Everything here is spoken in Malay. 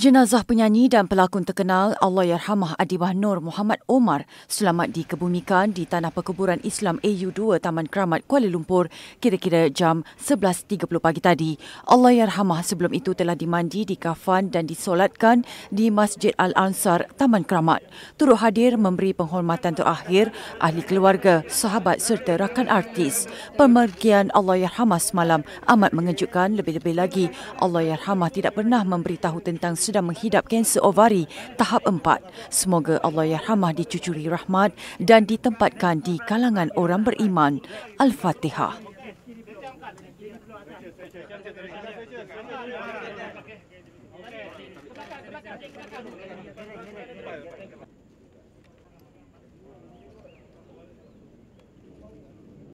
Jenazah penyanyi dan pelakon terkenal Allahyarhamah Adibah Nur Muhammad Omar selamat dikebumikan di Tanah Perkuburan Islam AU2 Taman Keramat Kuala Lumpur kira-kira jam 11.30 pagi tadi. Allahyarhamah sebelum itu telah dimandi di kafan dan disolatkan di Masjid Al-Ansar Taman Keramat. Turut hadir memberi penghormatan terakhir ahli keluarga, sahabat serta rakan artis. Pemergian Allahyarhamah semalam amat mengejutkan lebih-lebih lagi Allahyarhamah tidak pernah memberitahu tentang sedang menghidap kanser ovari tahap empat. Semoga Allah Yarhamah dicucuri rahmat dan ditempatkan di kalangan orang beriman. Al-Fatihah.